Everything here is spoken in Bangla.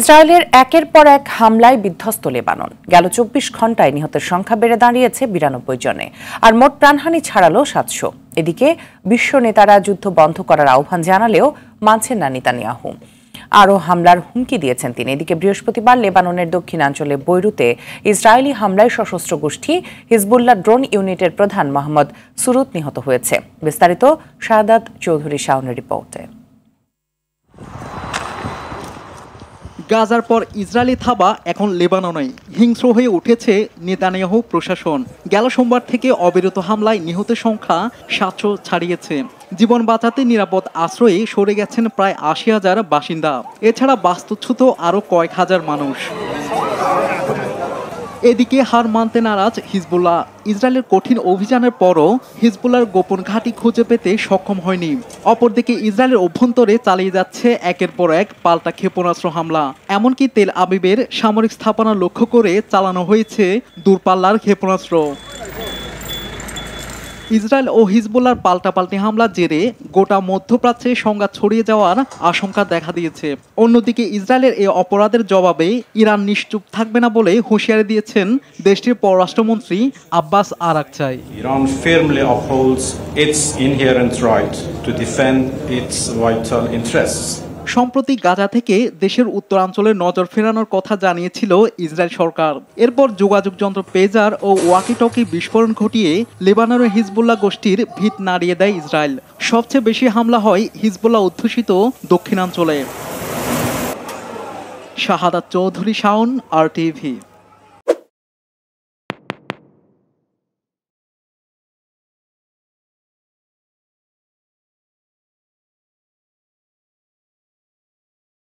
ইসরায়েলের একের পর এক হামলায় বিধ্বস্ত লেবানন গেল চব্বিশ ঘন্টায় নিহতের সংখ্যা বেড়ে দাঁড়িয়েছে বিরানব্বই জনে আর মোট প্রাণহানি ছাড়ালো সাতশো এদিকে বিশ্ব নেতারা যুদ্ধ বন্ধ করার আহ্বান জানালেও মানছেন না নিতানিয়াহু আরও হামলার হুমকি দিয়েছেন তিনি এদিকে বৃহস্পতিবার লেবাননের দক্ষিণাঞ্চলে বৈরুতে ইসরায়েলি হামলায় সশস্ত্র গোষ্ঠী হিজবুল্লাহ ড্রোন ইউনিটের প্রধান মোহাম্মদ সুরুত নিহত হয়েছে বিস্তারিত শাহাদাত চৌধুরী শাহনের রিপোর্টে গাজার পর ইসরায়েলি থাবা এখন লেবাননেই হিংস্র হয়ে উঠেছে নেতানিয়াহু প্রশাসন গেল সোমবার থেকে অবিরত হামলায় নিহতের সংখ্যা সাতশো ছাড়িয়েছে জীবন বাঁচাতে নিরাপদ আশ্রয়ে সরে গেছেন প্রায় আশি হাজার বাসিন্দা এছাড়া বাস্তুচ্ছুত আরও কয়েক হাজার মানুষ এদিকে হার মানতে নারাজ হিজবুল্লাহ ইসরায়েলের কঠিন অভিযানের পরও হিজবুল্লার গোপন ঘাঁটি খুঁজে পেতে সক্ষম হয়নি অপরদিকে ইসরায়েলের অভ্যন্তরে চালিয়ে যাচ্ছে একের পর এক পাল্টা ক্ষেপণাস্ত্র হামলা এমনকি তেল আবিবের সামরিক স্থাপনা লক্ষ্য করে চালানো হয়েছে দূরপাল্লার ক্ষেপণাস্ত্র ইসরায়েল ও হিজবুল্লার পাল্টাপাল্টি হামলার জেরে গোটা মধ্যপ্রাচ্যে সংঘাত ছড়িয়ে যাওয়ার আশঙ্কা দেখা দিয়েছে অন্যদিকে ইসরায়েলের এই অপরাধের জবাবে ইরান নিশ্চুপ থাকবে না বলে হুঁশিয়ারি দিয়েছেন দেশটির পররাষ্ট্রমন্ত্রী Abbas Araghchi Iran firmly upholds its inherent right to defend its vital interests সম্প্রতি গাজা থেকে দেশের উত্তরাঞ্চলে নজর ফেরানোর কথা জানিয়েছিল ইসরায়েল সরকার এরপর যোগাযোগ যন্ত্র পেজার ও ওয়াকি টকি বিস্ফোরণ ঘটিয়ে লেবাননের হিজবুল্লাহ গোষ্ঠীর ভিত নাড়িয়ে দেয় ইসরায়েল সবচেয়ে বেশি হামলা হয় হিজবুল্লাহ অধ্যুষিত দক্ষিণাঞ্চলে শাহাদাত চৌধুরী শাওন আর টিভি